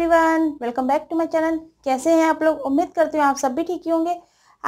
everyone welcome back to my channel कैसे हैं आप लोग उम्मीद करती हूँ आप सब भी ठीक ही होंगे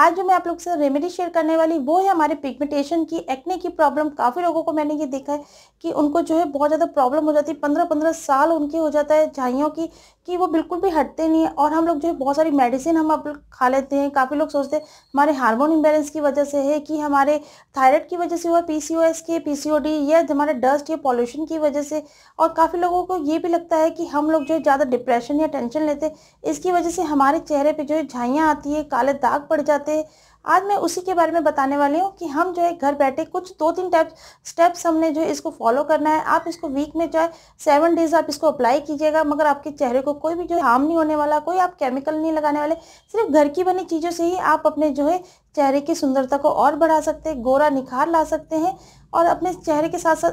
आज जो मैं आप लोग से रेमेडी शेयर करने वाली वो है हमारे पिगमेंटेशन की एक्ने की प्रॉब्लम काफ़ी लोगों को मैंने ये देखा है कि उनको जो है बहुत ज़्यादा प्रॉब्लम हो जाती है पंद्रह पंद्रह साल उनके हो जाता है झाइयों की कि वो बिल्कुल भी हटते नहीं है और हम लोग जो है बहुत सारी मेडिसिन हम अब खा लेते हैं काफ़ी लोग सोचते हैं हमारे हार्मोन इम्बेलेंस की वजह से है कि हमारे थायराइड की वजह से हुआ पीसीओएस के पीसीओडी या हमारे डस्ट या पॉल्यूशन की वजह से और काफ़ी लोगों को ये भी लगता है कि हम लोग जो है ज़्यादा डिप्रेशन या टेंशन लेते हैं इसकी वजह से हमारे चेहरे पर जो है झाइयाँ आती है काले दाग पड़ जाते हैं आज मैं उसी के बारे में बताने वाली हूँ कि हम जो है घर बैठे कुछ दो तीन टाइप स्टेप्स हमने जो है इसको फॉलो करना है आप इसको वीक में जो है सेवन डेज आप इसको अप्लाई कीजिएगा मगर आपके चेहरे को कोई भी जो है हार्म नहीं होने वाला कोई आप केमिकल नहीं लगाने वाले सिर्फ घर की बनी चीज़ों से ही आप अपने जो है चेहरे की सुंदरता को और बढ़ा सकते हैं गोरा निखार ला सकते हैं और अपने चेहरे के साथ साथ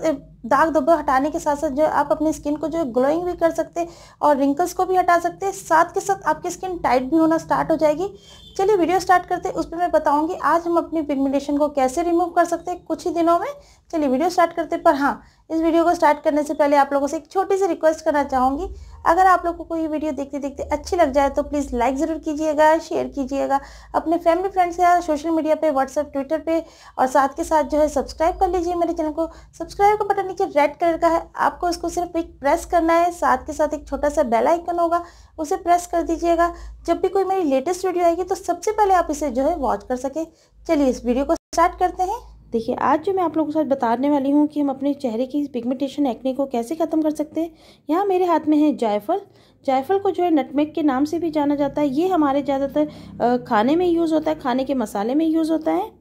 दाग धब्बे हटाने के साथ साथ जो आप अपने स्किन को जो है ग्लोइंग भी कर सकते हैं और रिंकल्स को भी हटा सकते हैं साथ के साथ आपकी स्किन टाइट भी होना स्टार्ट हो जाएगी चलिए वीडियो स्टार्ट करते हैं उस पर मैं बताऊंगी आज हम अपनी पिगमेंटेशन को कैसे रिमूव कर सकते हैं कुछ ही दिनों में चलिए वीडियो स्टार्ट करते पर हाँ इस वीडियो को स्टार्ट करने से पहले आप लोगों से एक छोटी सी रिक्वेस्ट करना चाहूँगी अगर आप लोगों को ये वीडियो देखते देखते अच्छी लग जाए तो प्लीज़ लाइक ज़रूर कीजिएगा शेयर कीजिएगा अपने फैमिली फ्रेंड्स या सोशल मीडिया पे व्हाट्सएप ट्विटर पे और साथ के साथ जो है सब्सक्राइब कर लीजिए मेरे चैनल को सब्सक्राइब का बटन नीचे रेड कलर का है आपको उसको सिर्फ एक प्रेस करना है साथ के साथ एक छोटा सा बेल आइकन होगा उसे प्रेस कर दीजिएगा जब भी कोई मेरी लेटेस्ट वीडियो आएगी तो सबसे पहले आप इसे जो है वॉच कर सकें चलिए इस वीडियो को स्टार्ट करते हैं देखिए आज जो मैं आप लोगों के साथ बताने वाली हूँ कि हम अपने चेहरे की पिगमेंटेशन एक्ने को कैसे ख़त्म कर सकते हैं यहाँ मेरे हाथ में है जायफल जायफल को जो है नटमेक के नाम से भी जाना जाता है ये हमारे ज़्यादातर खाने में यूज़ होता है खाने के मसाले में यूज़ होता है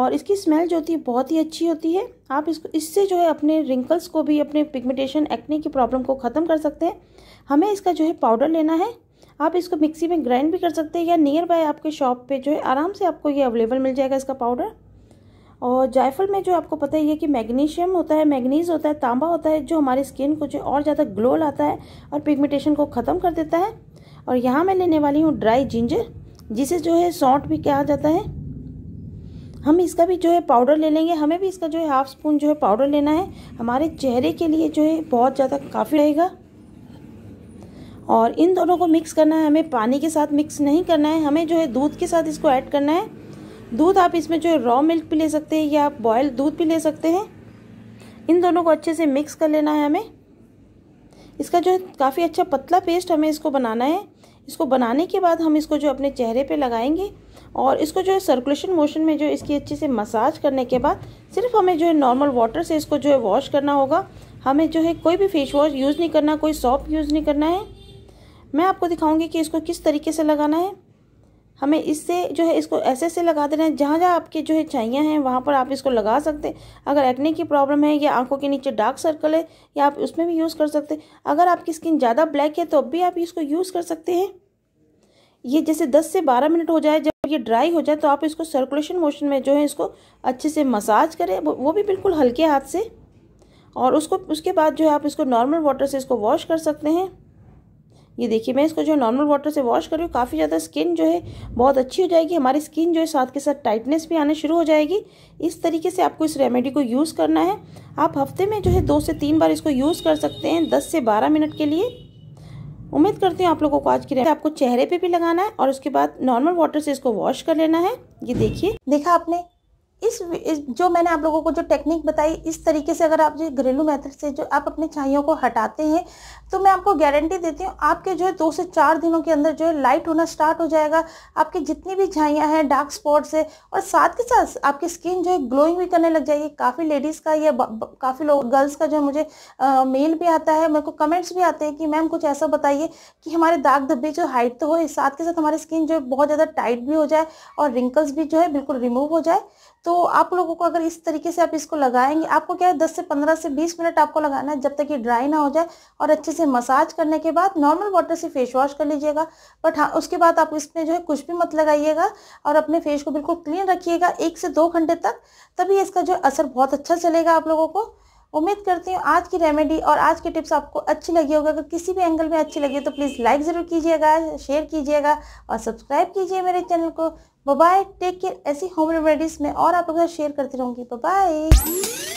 और इसकी स्मेल जो होती है बहुत ही अच्छी होती है आप इसको इससे जो है अपने रिंकल्स को भी अपने पिगमेंटेशन एक्ने की प्रॉब्लम को ख़त्म कर सकते हैं हमें इसका जो है पाउडर लेना है आप इसको मिक्सी में ग्राइंड भी कर सकते हैं या नियर बाय आपके शॉप पे जो है आराम से आपको ये अवेलेबल मिल जाएगा इसका पाउडर और जायफल में जो आपको पता ही है कि मैग्नीशियम होता है मैग्नीज होता है तांबा होता है जो हमारी स्किन को जो और ज़्यादा ग्लो लाता है और पिगमेंटेशन को ख़त्म कर देता है और यहाँ मैं लेने वाली हूँ ड्राई जिंजर जिसे जो है सौंठ भी कहा जाता है हम इसका भी जो है पाउडर ले लेंगे हमें भी इसका जो है हाफ स्पून जो है पाउडर लेना है हमारे चेहरे के लिए जो है बहुत ज़्यादा काफ़ी रहेगा और इन दोनों को मिक्स करना है हमें पानी के साथ मिक्स नहीं करना है हमें जो है दूध के साथ इसको ऐड करना है दूध आप इसमें जो रॉ मिल्क भी ले सकते हैं या आप बॉयल दूध भी ले सकते हैं इन दोनों को अच्छे से मिक्स कर लेना है हमें इसका जो काफ़ी अच्छा पतला पेस्ट हमें इसको बनाना है इसको बनाने के बाद हम इसको जो अपने चेहरे पे लगाएंगे और इसको जो है सर्कुलेशन मोशन में जो इसकी अच्छे से मसाज करने के बाद सिर्फ हमें जो है नॉर्मल वाटर से इसको जो है वॉश करना होगा हमें जो है कोई भी फेस वॉश यूज़ नहीं करना कोई सॉप यूज़ नहीं करना है मैं आपको दिखाऊंगी कि इसको किस तरीके से लगाना है हमें इससे जो है इसको ऐसे ऐसे लगा देना है जहाँ जहाँ आपके जो है छाइयाँ हैं वहाँ पर आप इसको लगा सकते हैं अगर एक्ने की प्रॉब्लम है या आंखों के नीचे डार्क सर्कल है या आप उसमें भी यूज़ कर सकते हैं अगर आपकी स्किन ज़्यादा ब्लैक है तो अब भी आप इसको यूज़ कर सकते हैं ये जैसे दस से बारह मिनट हो जाए जब ये ड्राई हो जाए तो आप इसको सर्कुलेशन मोशन में जो है इसको अच्छे से मसाज करें वो भी बिल्कुल हल्के हाथ से और उसको उसके बाद जो है आप इसको नॉर्मल वाटर से इसको वॉश कर सकते हैं ये देखिए मैं इसको जो है नॉर्मल वाटर से वॉश कर रही हूँ काफ़ी ज़्यादा स्किन जो है बहुत अच्छी हो जाएगी हमारी स्किन जो है साथ के साथ टाइटनेस भी आना शुरू हो जाएगी इस तरीके से आपको इस रेमेडी को यूज़ करना है आप हफ्ते में जो है दो से तीन बार इसको यूज़ कर सकते हैं दस से बारह मिनट के लिए उम्मीद करती हूँ आप लोगों को आज की रेमेडी आपको चेहरे पर भी लगाना है और उसके बाद नॉर्मल वाटर से इसको वॉश कर लेना है ये देखिए देखा आपने इस, इस जो मैंने आप लोगों को जो टेक्निक बताई इस तरीके से अगर आप जो घरेलू मेथड से जो आप अपने चाहियों को हटाते हैं तो मैं आपको गारंटी देती हूँ आपके जो है दो से चार दिनों के अंदर जो है लाइट होना स्टार्ट हो जाएगा आपके जितनी भी छाइयाँ हैं डार्क स्पॉट्स है और साथ के साथ आपकी स्किन जो है ग्लोइंग भी करने लग जाएगी काफ़ी लेडीज़ का या काफ़ी लोग गर्ल्स का जो है मुझे मेल भी आता है मेरे को कमेंट्स भी आते हैं कि मैम कुछ ऐसा बताइए कि हमारे दाग धब्बे जो हाइट तो हो साथ के साथ हमारी स्किन जो है बहुत ज़्यादा टाइट भी हो जाए और रिंकल्स भी जो है बिल्कुल रिमूव हो जाए तो तो आप लोगों को अगर इस तरीके से आप इसको लगाएंगे आपको क्या है दस से पंद्रह से बीस मिनट आपको लगाना है जब तक ये ड्राई ना हो जाए और अच्छे से मसाज करने के बाद नॉर्मल वाटर से फेस वॉश कर लीजिएगा बट हाँ उसके बाद आप इसमें जो है कुछ भी मत लगाइएगा और अपने फेस को बिल्कुल क्लीन रखिएगा एक से दो घंटे तक तभी इसका जो असर बहुत अच्छा चलेगा आप लोगों को उम्मीद करती हूँ आज की रेमेडी और आज के टिप्स आपको अच्छी लगी होगी अगर किसी भी एंगल में अच्छी लगी तो प्लीज़ लाइक ज़रूर कीजिएगा शेयर कीजिएगा और सब्सक्राइब कीजिए मेरे चैनल को बाय टेक केयर ऐसी होम रेमेडीज़ में और आप अगर शेयर करती रहूँगी बाय